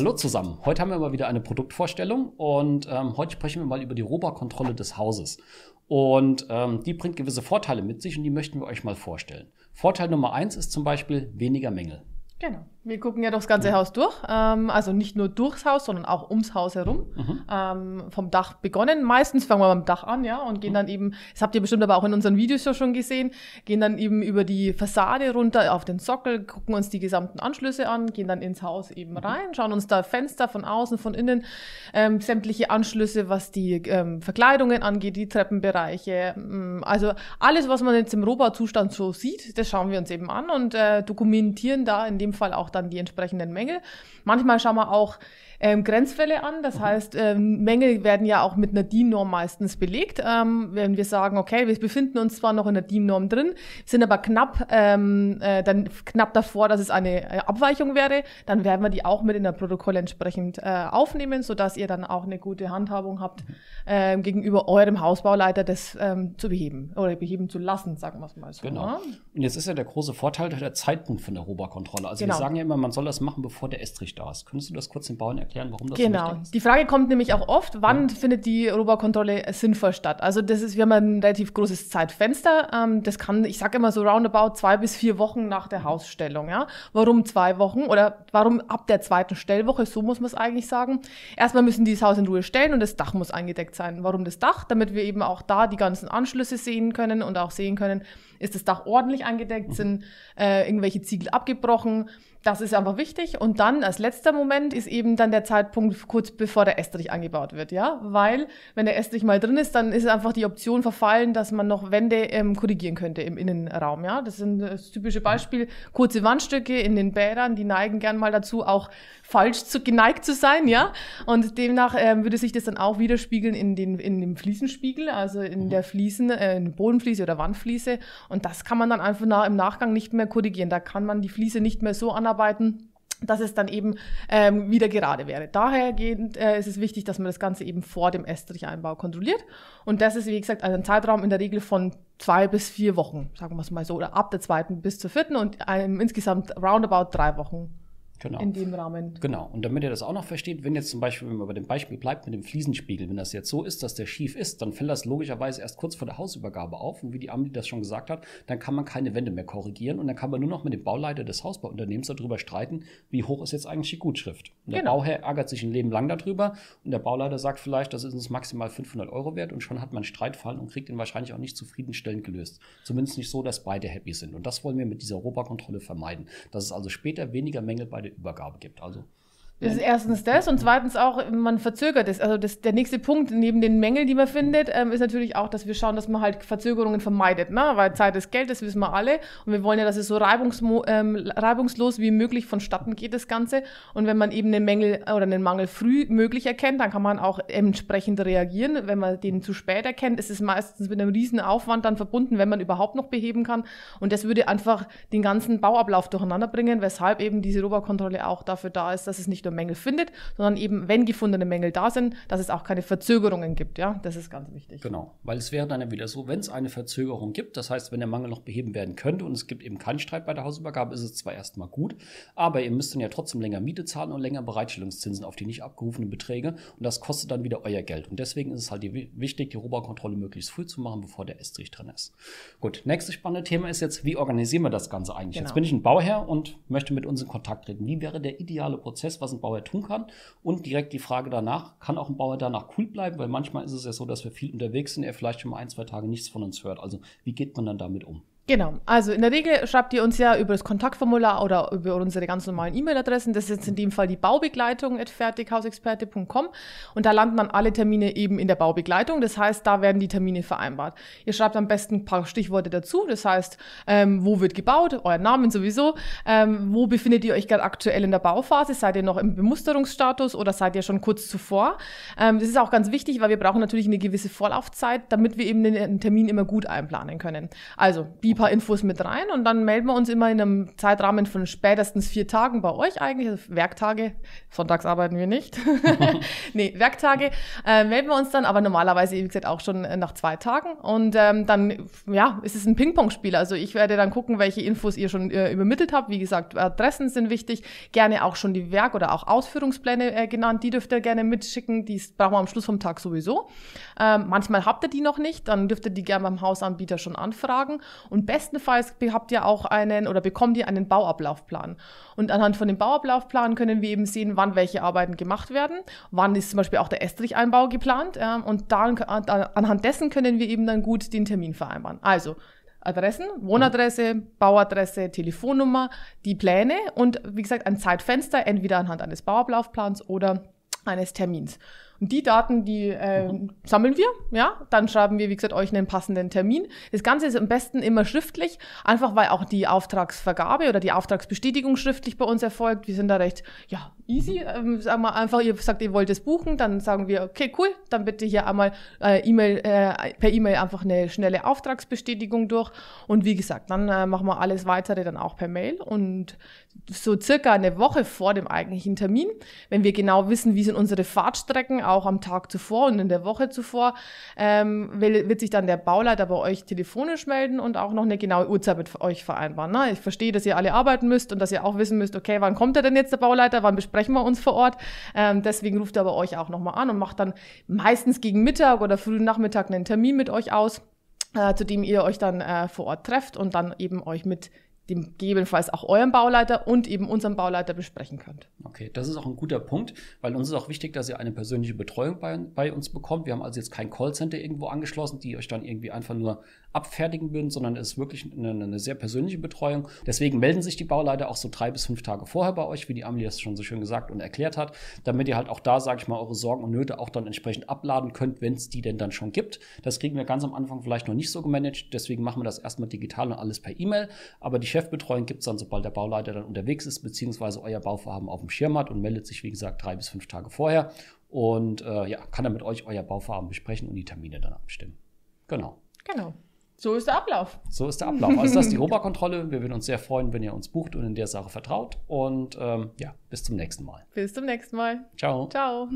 Hallo zusammen. Heute haben wir mal wieder eine Produktvorstellung und ähm, heute sprechen wir mal über die Robokontrolle des Hauses. Und ähm, die bringt gewisse Vorteile mit sich und die möchten wir euch mal vorstellen. Vorteil Nummer eins ist zum Beispiel weniger Mängel. Genau. Wir gucken ja das ganze Haus durch. Ähm, also nicht nur durchs Haus, sondern auch ums Haus herum. Mhm. Ähm, vom Dach begonnen. Meistens fangen wir beim Dach an, ja, und gehen mhm. dann eben, das habt ihr bestimmt aber auch in unseren Videos ja schon gesehen, gehen dann eben über die Fassade runter auf den Sockel, gucken uns die gesamten Anschlüsse an, gehen dann ins Haus eben mhm. rein, schauen uns da Fenster von außen, von innen, ähm, sämtliche Anschlüsse, was die ähm, Verkleidungen angeht, die Treppenbereiche. Mm, also alles, was man jetzt im Rohbauzustand so sieht, das schauen wir uns eben an und äh, dokumentieren da in dem Fall auch dann die entsprechenden Mängel. Manchmal schauen wir auch ähm, Grenzfälle an. Das mhm. heißt, ähm, Mängel werden ja auch mit einer DIN-Norm meistens belegt. Ähm, wenn wir sagen, okay, wir befinden uns zwar noch in der DIN-Norm drin, sind aber knapp, ähm, äh, dann knapp davor, dass es eine äh, Abweichung wäre, dann werden wir die auch mit in der Protokolle entsprechend äh, aufnehmen, sodass ihr dann auch eine gute Handhabung habt, äh, gegenüber eurem Hausbauleiter das ähm, zu beheben oder beheben zu lassen, sagen wir es mal so. Genau. Ne? Und jetzt ist ja der große Vorteil der Zeitpunkt von der Rohbaukontrolle. Also genau. wir sagen ja immer, man soll das machen, bevor der Estrich da ist. Könntest du das kurz den Bauern erklären? erklären, warum das genau. so Genau. Die Frage kommt nämlich auch oft, wann ja. findet die Robokontrolle sinnvoll statt? Also das ist, wir haben ein relativ großes Zeitfenster. Ähm, das kann, ich sage immer so roundabout zwei bis vier Wochen nach der Hausstellung. Ja? Warum zwei Wochen oder warum ab der zweiten Stellwoche? So muss man es eigentlich sagen. Erstmal müssen die das Haus in Ruhe stellen und das Dach muss eingedeckt sein. Warum das Dach? Damit wir eben auch da die ganzen Anschlüsse sehen können und auch sehen können, ist das Dach ordentlich eingedeckt, mhm. sind äh, irgendwelche Ziegel abgebrochen, das ist einfach wichtig. Und dann als letzter Moment ist eben dann der Zeitpunkt kurz bevor der Estrich angebaut wird, ja? Weil, wenn der Estrich mal drin ist, dann ist einfach die Option verfallen, dass man noch Wände ähm, korrigieren könnte im Innenraum, ja? Das sind das äh, typische Beispiel. Kurze Wandstücke in den Bädern, die neigen gern mal dazu, auch falsch zu, geneigt zu sein, ja? Und demnach ähm, würde sich das dann auch widerspiegeln in, den, in dem Fliesenspiegel, also in mhm. der Fliesen, äh, in Bodenfliese oder Wandfliese. Und das kann man dann einfach nach, im Nachgang nicht mehr korrigieren. Da kann man die Fliese nicht mehr so anhalten, zusammenarbeiten dass es dann eben ähm, wieder gerade wäre. Daher geht, äh, ist es wichtig, dass man das Ganze eben vor dem Estricheinbau kontrolliert. Und das ist, wie gesagt, also ein Zeitraum in der Regel von zwei bis vier Wochen, sagen wir es mal so, oder ab der zweiten bis zur vierten und ähm, insgesamt roundabout drei Wochen Genau. In dem Rahmen. Genau. Und damit ihr das auch noch versteht, wenn jetzt zum Beispiel, wenn man bei dem Beispiel bleibt mit dem Fliesenspiegel, wenn das jetzt so ist, dass der schief ist, dann fällt das logischerweise erst kurz vor der Hausübergabe auf. Und wie die Amelie das schon gesagt hat, dann kann man keine Wände mehr korrigieren und dann kann man nur noch mit dem Bauleiter des Hausbauunternehmens darüber streiten, wie hoch ist jetzt eigentlich die Gutschrift. Und der genau. Bauherr ärgert sich ein Leben lang darüber und der Bauleiter sagt vielleicht, das ist uns maximal 500 Euro wert und schon hat man Streitfallen und kriegt ihn wahrscheinlich auch nicht zufriedenstellend gelöst. Zumindest nicht so, dass beide happy sind. Und das wollen wir mit dieser Robakontrolle vermeiden. Dass es also später weniger Mängel bei den Übergabe gibt. Also das ist erstens das und zweitens auch, man verzögert es. Also das, der nächste Punkt neben den Mängeln, die man findet, ähm, ist natürlich auch, dass wir schauen, dass man halt Verzögerungen vermeidet. Ne? Weil Zeit ist Geld, das wissen wir alle. Und wir wollen ja, dass es so ähm, reibungslos wie möglich vonstatten geht, das Ganze. Und wenn man eben einen Mängel oder einen Mangel früh möglich erkennt, dann kann man auch entsprechend reagieren. Wenn man den zu spät erkennt, ist es meistens mit einem riesen Aufwand dann verbunden, wenn man überhaupt noch beheben kann. Und das würde einfach den ganzen Bauablauf durcheinander bringen, weshalb eben diese Robokontrolle auch dafür da ist, dass es nicht nur für Mängel findet, sondern eben, wenn gefundene Mängel da sind, dass es auch keine Verzögerungen gibt. Ja, das ist ganz wichtig. Genau, weil es wäre dann ja wieder so, wenn es eine Verzögerung gibt, das heißt, wenn der Mangel noch beheben werden könnte und es gibt eben keinen Streit bei der Hausübergabe, ist es zwar erstmal gut, aber ihr müsst dann ja trotzdem länger Miete zahlen und länger Bereitstellungszinsen auf die nicht abgerufenen Beträge und das kostet dann wieder euer Geld. Und deswegen ist es halt wichtig, die Rohbaukontrolle möglichst früh zu machen, bevor der Estrich drin ist. Gut, nächstes spannende Thema ist jetzt, wie organisieren wir das Ganze eigentlich? Genau. Jetzt bin ich ein Bauherr und möchte mit uns in Kontakt treten. Wie wäre der ideale Prozess? Was sind ein Bauer tun kann. Und direkt die Frage danach, kann auch ein Bauer danach cool bleiben? Weil manchmal ist es ja so, dass wir viel unterwegs sind, er vielleicht schon mal ein, zwei Tage nichts von uns hört. Also wie geht man dann damit um? Genau, also in der Regel schreibt ihr uns ja über das Kontaktformular oder über unsere ganz normalen E-Mail-Adressen. Das ist jetzt in dem Fall die Baubegleitung at fertighausexperte.com und da landen dann alle Termine eben in der Baubegleitung. Das heißt, da werden die Termine vereinbart. Ihr schreibt am besten ein paar Stichworte dazu. Das heißt, ähm, wo wird gebaut, euer Namen sowieso, ähm, wo befindet ihr euch gerade aktuell in der Bauphase, seid ihr noch im Bemusterungsstatus oder seid ihr schon kurz zuvor. Ähm, das ist auch ganz wichtig, weil wir brauchen natürlich eine gewisse Vorlaufzeit, damit wir eben den Termin immer gut einplanen können. Also, wie paar Infos mit rein und dann melden wir uns immer in einem Zeitrahmen von spätestens vier Tagen bei euch eigentlich, also Werktage, sonntags arbeiten wir nicht, nee, Werktage, äh, melden wir uns dann, aber normalerweise, wie gesagt, auch schon äh, nach zwei Tagen und ähm, dann, ja, es ist ein Ping-Pong-Spiel, also ich werde dann gucken, welche Infos ihr schon äh, übermittelt habt, wie gesagt, Adressen sind wichtig, gerne auch schon die Werk- oder auch Ausführungspläne äh, genannt, die dürft ihr gerne mitschicken, die brauchen wir am Schluss vom Tag sowieso. Ähm, manchmal habt ihr die noch nicht, dann dürft ihr die gerne beim Hausanbieter schon anfragen und und bestenfalls habt ihr auch einen oder bekommt ihr einen Bauablaufplan. Und anhand von dem Bauablaufplan können wir eben sehen, wann welche Arbeiten gemacht werden, wann ist zum Beispiel auch der Estricheinbau geplant. Äh, und dann, anhand dessen können wir eben dann gut den Termin vereinbaren. Also, Adressen, Wohnadresse, Bauadresse, Telefonnummer, die Pläne und wie gesagt ein Zeitfenster, entweder anhand eines Bauablaufplans oder eines Termins. Und die Daten, die äh, mhm. sammeln wir, ja. Dann schreiben wir, wie gesagt, euch einen passenden Termin. Das Ganze ist am besten immer schriftlich, einfach weil auch die Auftragsvergabe oder die Auftragsbestätigung schriftlich bei uns erfolgt. Wir sind da recht, ja, easy. Ähm, sagen wir einfach, ihr sagt, ihr wollt es buchen, dann sagen wir, okay, cool, dann bitte hier einmal äh, E-Mail, äh, per E-Mail einfach eine schnelle Auftragsbestätigung durch. Und wie gesagt, dann äh, machen wir alles weitere dann auch per Mail. Und so circa eine Woche vor dem eigentlichen Termin, wenn wir genau wissen, wie sind unsere Fahrtstrecken auch am Tag zuvor und in der Woche zuvor ähm, will, wird sich dann der Bauleiter bei euch telefonisch melden und auch noch eine genaue Uhrzeit mit euch vereinbaren. Ne? Ich verstehe, dass ihr alle arbeiten müsst und dass ihr auch wissen müsst, okay, wann kommt er denn jetzt, der Bauleiter, wann besprechen wir uns vor Ort. Ähm, deswegen ruft er bei euch auch nochmal an und macht dann meistens gegen Mittag oder frühen Nachmittag einen Termin mit euch aus. Äh, zu dem ihr euch dann äh, vor Ort trefft und dann eben euch mit dem gegebenenfalls auch eurem Bauleiter und eben unserem Bauleiter besprechen könnt. Okay, das ist auch ein guter Punkt, weil uns ist auch wichtig, dass ihr eine persönliche Betreuung bei, bei uns bekommt. Wir haben also jetzt kein Callcenter irgendwo angeschlossen, die euch dann irgendwie einfach nur abfertigen würden, sondern es ist wirklich eine, eine, sehr persönliche Betreuung. Deswegen melden sich die Bauleiter auch so drei bis fünf Tage vorher bei euch, wie die Amelie das schon so schön gesagt und erklärt hat, damit ihr halt auch da, sage ich mal, eure Sorgen und Nöte auch dann entsprechend abladen könnt, wenn es die denn dann schon gibt. Das kriegen wir ganz am Anfang vielleicht noch nicht so gemanagt, deswegen machen wir das erstmal digital und alles per E-Mail. Aber die Chefs betreuen, gibt es dann, sobald der Bauleiter dann unterwegs ist, beziehungsweise euer Bauvorhaben auf dem Schirm hat und meldet sich, wie gesagt, drei bis fünf Tage vorher und äh, ja, kann dann mit euch euer Bauvorhaben besprechen und die Termine dann abstimmen. Genau. Genau. So ist der Ablauf. So ist der Ablauf. Also das ist die Oberkontrolle. Wir würden uns sehr freuen, wenn ihr uns bucht und in der Sache vertraut. Und ähm, ja, bis zum nächsten Mal. Bis zum nächsten Mal. Ciao. Ciao.